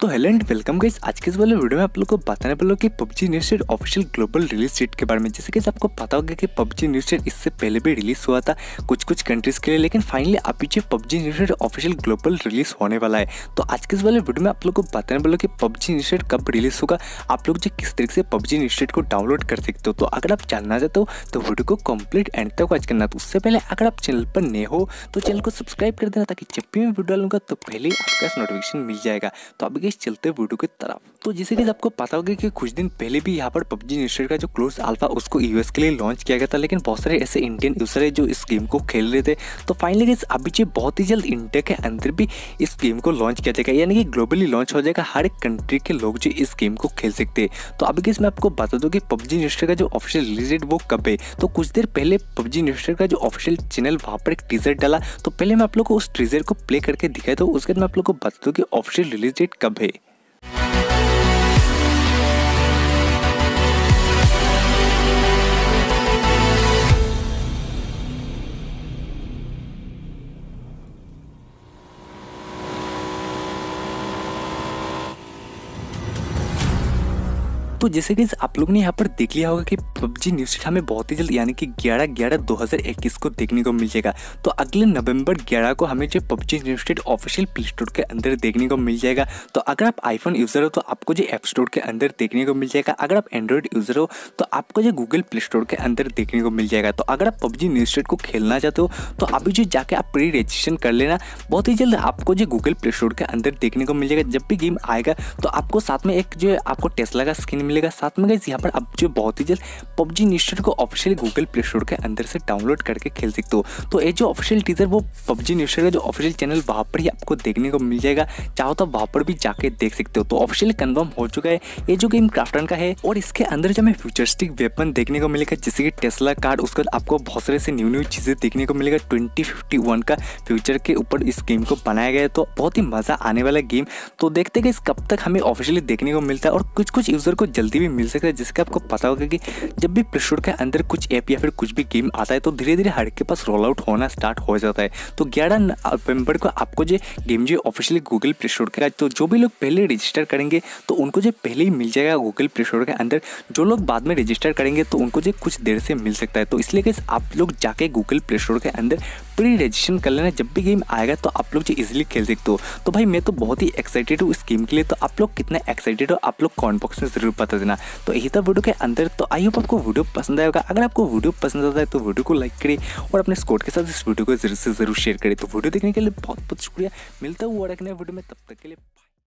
तो hello and welcome guys आज के इस वाले वीडियो में आप लोग को बताने वाले कि PUBG news official global release date के बारे में जैसे कि आपको पता होगा कि पबजी न्यूज इससे पहले भी रिलीज हुआ था कुछ कुछ कंट्रीज के लिए लेकिन फाइनली अभी जो PUBG news official global release होने वाला है तो आज के इस वाले वीडियो में आप लोग को बताने वाले कि पबजी न्यूज कब रिलीज होगा आप लोग जो किस तरीके से पबजी न्यूज को डाउनलोड कर सकते हो तो अगर आप जानना चाहते हो तो वीडियो को कम्प्लीट एंड तक वॉच करना तो उससे पहले अगर आप चैनल पर नए हो तो चैनल को सब्सक्राइब कर देना ताकि जब भी मैं वीडियो डालूंगा तो पहले आपका नोटिफिकेशन मिल जाएगा तो अभी गई चलते वीडियो की तरफ तो जैसे कि आपको पता होगा कि कुछ दिन पहले भी यहाँ पर पबजी इंडस्ट्री का जो क्लोज अल्फा उसको यूएस के लिए लॉन्च किया गया था लेकिन बहुत सारे ऐसे इंडियन यूजर है जो इस गेम को खेल रहे थे तो फाइनली अभी जो बहुत ही जल्द इंडिया के अंदर भी इस गेम को लॉन्च किया जाएगा यानी कि ग्लोबली लॉन्च हो जाएगा हर एक कंट्री के लोग जो इस गेम को खेल सकते हैं तो अभी मैं आपको बता दूँ कि पबजी इंडस्ट्री का जो ऑफिशियल रिलीज डेट वो कब है तो कुछ देर पहले पबजी इंडस्ट्री का जो ऑफिशियल चैनल वहाँ पर एक टीजर डाला तो पहले मैं आप लोग को उस टीजर को प्ले करके दिखाया तो उसके बाद मैं आप लोग को बता दूँ कि ऑफिशियल रिलीज डेट कब compete. तो जैसे कि आप लोग ने यहाँ पर देख लिया होगा कि पबजी न्यूज हमें बहुत ही जल्द यानी कि ग्यारह ग्यारह दो हज़ार इक्कीस को देखने को मिल जाएगा तो अगले नवंबर ग्यारह को हमें जो PUBG news official play store के अंदर देखने को मिल जाएगा तो अगर आप आईफोन यूज़र हो तो आपको जो ऐप स्टोर के अंदर देखने को मिल जाएगा अगर आप एंड्रॉइड यूज़र हो तो आपको जो गूगल प्ले स्टोर के अंदर देखने को मिल जाएगा तो अगर आप पबजी न्यूज को खेलना चाहते हो तो अभी जो जाके आप प्री रजिस्ट्रेशन कर लेना बहुत ही जल्द आपको जो गूगल प्ले स्टोर के अंदर देखने को मिल जाएगा जब भी गेम आएगा तो आपको साथ में एक जो आपको टेस्ला का स्क्रीन मिलेगा साथ में गाइज यहाँ पर आप जो बहुत ही जल्द पबजी निस्टर को ऑफिशियल गूगल प्ले स्टोर के अंदर से डाउनलोड करके खेल सकते हो तो ये जो ऑफिशियल टीजर वो पबजी निस्टर का जो ऑफिशियल चैनल वहाँ पर ही आपको देखने को मिल जाएगा चाहो तो वहाँ पर भी जाके देख सकते हो तो ऑफिशियल कन्फर्म हो चुका है ये जो गेम क्राफ्टन का है और इसके अंदर जो हमें फ्यूचरिस्टिक वेपन देखने को मिलेगा जैसे कि टेस्ला कार्ड उसके बाद आपको बहुत सारे से न्यू न्यू चीज़ें देखने को मिलेगा ट्वेंटी फिफ्टी वन का फ्यूचर के ऊपर इस गेम को बनाया गया है तो बहुत ही मज़ा आने वाला गेम तो देखते हैं कि कब तक हमें ऑफिशियली देखने को मिलता है और कुछ कुछ यूज़र को जल्दी भी मिल सकता है जिसका आपको पता होगा कि जब भी प्ले स्टोर के अंदर कुछ ऐप या फिर कुछ भी गेम आता है तो धीरे धीरे हर के पास रोल आउट होना स्टार्ट हो जाता है तो ग्यारह नवंबर को आपको जो गेम जो ऑफिशियली गूगल प्ले स्टोर का तो जो भी लोग पहले रजिस्टर करेंगे तो उनको जो पहले ही मिल जाएगा गूगल प्ले स्टोर के अंदर जो लोग बाद में रजिस्टर करेंगे तो उनको जो कुछ देर से मिल सकता है तो इसलिए आप लोग जाके गूगल प्ले स्टोर के अंदर प्री रजिस्ट्रेशन कर लेना जब भी गेम आएगा तो आप लोग जो इजिली खेल सकते हो तो भाई मैं तो बहुत ही एक्साइटेड हूँ इस गेम के लिए तो आप लोग कितना एक्साइटेड हो आप लोग कॉमेंट बॉक्स में जरूर बता देना तो यही था वीडियो के अंदर तो आई होप आपको वीडियो पसंद आएगा अगर आपको वीडियो पसंद आता है तो वीडियो को लाइक करे और अपने स्कोर के साथ इस वीडियो को जरूर से जरूर शेयर करें तो वीडियो देखने के लिए बहुत बहुत शुक्रिया मिलता हुआ और एक वीडियो में तब तक के लिए